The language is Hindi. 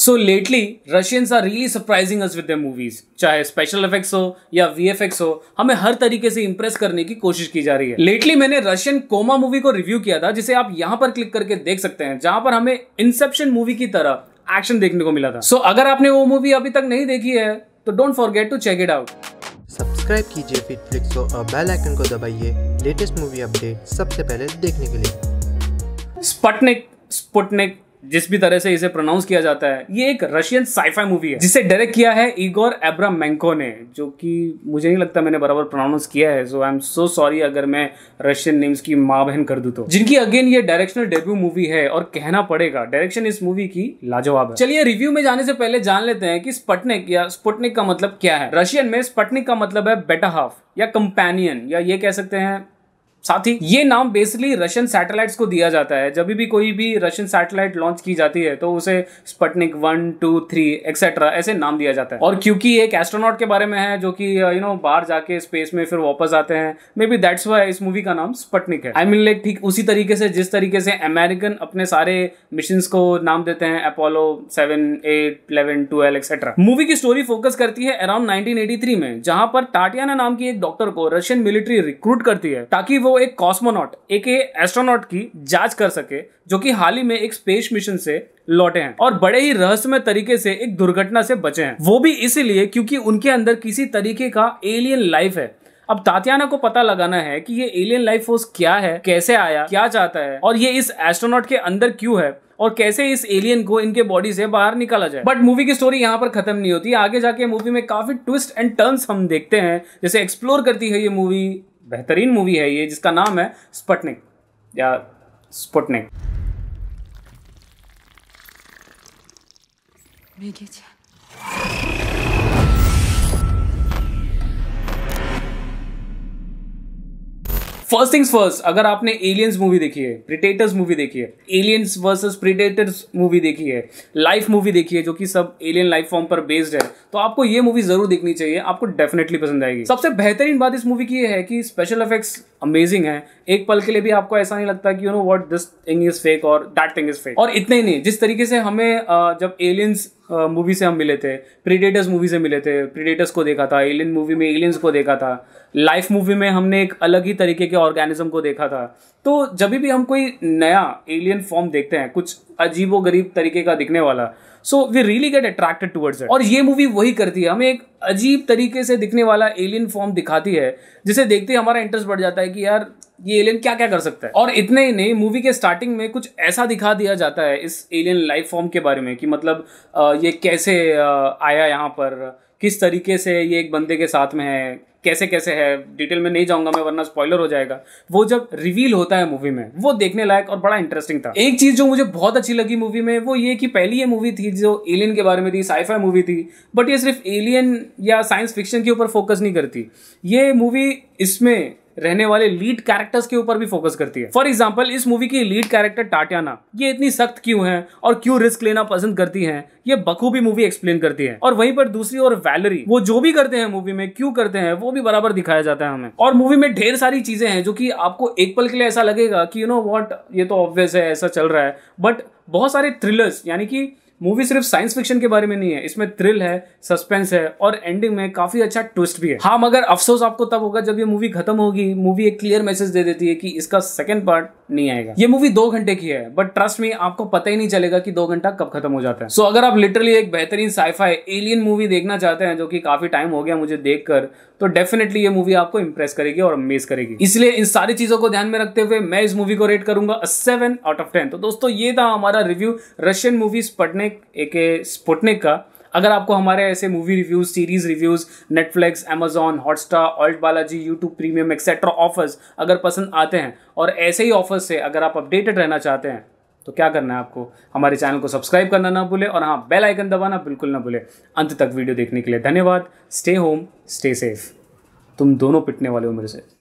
so lately Russians are really surprising us with the movies चाहे स्पेशल इफेक्ट्स हो या वी हो हमें हर तरीके से इंप्रेस करने की कोशिश की जा रही है लेटली मैंने रशियन कोमा मूवी को रिव्यू किया था जिसे आप यहां पर क्लिक करके देख सकते हैं जहां पर हमें इंसेप्शन मूवी की तरह एक्शन देखने को मिला था सो so, अगर आपने वो मूवी अभी तक नहीं देखी है तो don't forget to check it out subscribe कीजिए फिटफ्लिक्स और बेल आइकन को दबाइए लेटेस्ट मूवी अपडेट सबसे पहले देखने के लिए स्पटनिक स्पुटनिक जिस भी तरह से इसे प्रोनाउंस किया जाता है ये एक रशियन साइफाई मूवी है जिसे डायरेक्ट किया है इगोर एब्रा मैंको ने जो कि मुझे नहीं लगता मैंने बराबर प्रोनाउंस किया है सो आई एम सो सॉरी अगर मैं रशियन नेम्स की माँ बहन कर दू तो जिनकी अगेन ये डायरेक्शनल डेब्यू मूवी है और कहना पड़ेगा डायरेक्शन इस मूवी की लाजवाब है चलिए रिव्यू में जाने से पहले जान लेते हैं कि स्पटनिक या स्पुटनिक का मतलब क्या है रशियन में स्पटनिक का मतलब है बेटा हाफ या कंपेनियन या ये कह सकते हैं साथ ही ये नाम बेसिकली रशियन सैटेलाइट्स को दिया जाता है जब भी कोई भी रशियन सैटेलाइट लॉन्च की जाती है तो उसे Sputnik one two three etcetera ऐसे नाम दिया जाता है और क्योंकि एक एस्ट्रोनॉट के बारे में है जो कि यू uh, नो बाहर जाके स्पेस में फिर वापस आते हैं मे बी दैट्स वाई इस मूवी का नाम स्पटनिक है आई मीन लाइक ठीक उसी तरीके से जिस तरीके से अमेरिकन अपने सारे मिशन को नाम देते हैं Apollo seven eight eleven twelve etcetera movie की स्टोरी फोकस करती है अराउंड नाइनटीन में जहां पर टाटियाना नाम की एक डॉक्टर को रशियन मिलिट्री रिक्रूट करती है ताकि वो वो एक कॉस्मोनॉट एक एस्ट्रोनॉट की जांच कर सके जो कि हाल ही में एक स्पेस मिशन से लौटे हैं और बड़े ही रहस्यमय तरीके से एक दुर्घटना से बचे हैं वो भी इसीलिए क्योंकि उनके अंदर किसी तरीके का एलियन लाइफ है अब तातियाना को पता लगाना है कि ये एलियन लाइफ फोर्स क्या है कैसे आया क्या चाहता है और ये इस एस्ट्रोनॉट के अंदर क्यों है और कैसे इस एलियन को इनके बॉडी से बाहर निकाला जाए बट मूवी की स्टोरी यहाँ पर खत्म नहीं होती आगे जाके मूवी में काफी ट्विस्ट एंड टर्न्स हम देखते हैं जैसे एक्सप्लोर करती है ये मूवी बेहतरीन मूवी है ये जिसका नाम है स्पटनिक या स्पुटनिक फर्स्ट थिंग्स फर्स्ट अगर आपने एलियंस मूवी देखी है प्रिटेटर्स मूवी देखी है एलियंस वर्सेस प्रिटेटर्स मूवी देखी है लाइफ मूवी देखी है जो कि सब एलियन लाइफ फॉर्म पर बेस्ड है तो आपको ये मूवी जरूर देखनी चाहिए आपको डेफिनेटली पसंद आएगी सबसे बेहतरीन बात इस मूवी की है कि स्पेशल इफेक्ट्स अमेजिंग है एक पल के लिए भी आपको ऐसा नहीं लगता कि you know what this thing is fake और दैट थिंग इज फेक और इतने ही नहीं जिस तरीके से हमें जब एलियंस मूवी से हम मिले थे प्रीडेटर्स मूवी से मिले थे प्रीडेटर्स को देखा था एलियन मूवी में एलियंस को देखा था लाइफ मूवी में हमने एक अलग ही तरीके के ऑर्गेनिज्म को देखा था तो जब भी हम कोई नया एलियन फॉर्म देखते हैं कुछ अजीबो गरीब तरीके का दिखने वाला so we really get attracted towards it और ये मूवी वही करती है हमें एक अजीब तरीके से दिखने वाला एलियन फॉर्म दिखाती है जिसे देखते ही हमारा इंटरेस्ट बढ़ जाता है कि यार ये एलियन क्या क्या कर सकता है और इतने ही नहीं मूवी के स्टार्टिंग में कुछ ऐसा दिखा दिया जाता है इस एलियन लाइफ फॉर्म के बारे में कि मतलब ये कैसे आया यहाँ पर किस तरीके से ये एक बंदे के साथ में है कैसे कैसे है डिटेल में नहीं जाऊंगा मैं वरना स्पॉइलर हो जाएगा वो जब रिवील होता है मूवी में वो देखने लायक और बड़ा इंटरेस्टिंग था एक चीज जो मुझे बहुत अच्छी लगी मूवी में वो ये कि पहली ये मूवी थी जो एलियन के बारे में थी साइफाई मूवी थी बट ये सिर्फ एलियन या साइंस फिक्शन के ऊपर फोकस नहीं करती ये मूवी इसमें रहने वाले लीड कैरेक्टर्स के ऊपर भी फोकस करती है फॉर एग्जाम्पल इस मूवी की लीड कैरेक्टर टाटियाना ये इतनी सख्त क्यों है और क्यों रिस्क लेना पसंद करती है ये बखूबी मूवी एक्सप्लेन करती है और वहीं पर दूसरी और वैलरी वो जो भी करते हैं मूवी में क्यों करते हैं वो भी बराबर दिखाया जाता है हमें और मूवी में ढेर सारी चीजें हैं जो कि आपको एक पल के लिए ऐसा लगेगा कि यू नो वॉट ये तो ऑब्वियस है ऐसा चल रहा है बट बहुत सारे थ्रिलर्स यानी कि मूवी सिर्फ साइंस फिक्शन के बारे में नहीं है इसमें थ्रिल है सस्पेंस है और एंडिंग में काफी अच्छा ट्विस्ट भी है हाँ मगर अफसोस आपको तब होगा जब ये मूवी खत्म होगी मूवी एक क्लियर मैसेज दे देती है कि इसका सेकेंड पार्ट नहीं आएगा ये मूवी दो घंटे की है बट ट्रस्ट में आपको पता ही नहीं चलेगा कि दो घंटा कब खत्म हो जाता है सो so, अगर आप लिटरली एक बेहतरीन साइफाई एलियन मूवी देखना चाहते हैं जो कि काफी टाइम हो गया मुझे देखकर तो डेफिनेटली ये मूवी आपको इंप्रेस करेगी और अमेज करेगी इसलिए इन सारी चीजों को ध्यान में रखते हुए मैं इस मूवी को रेट करूंगा सेवन आउट ऑफ टेन तो दोस्तों ये था हमारा रिव्यू रशियन मूवीज पटने एक स्पुटनिक का अगर आपको हमारे ऐसे movie reviews series reviews Netflix Amazon Hotstar alt Balaji YouTube premium etcetera offers अगर पसंद आते हैं और ऐसे ही ऑफर्स से अगर आप अपडेटेड रहना चाहते हैं तो क्या करना है आपको हमारे चैनल को सब्सक्राइब करना ना भूले और हाँ बेल आइकन दबाना बिल्कुल ना भूले अंत तक वीडियो देखने के लिए धन्यवाद स्टे होम स्टे सेफ तुम दोनों पिटने वाले हो मेरे से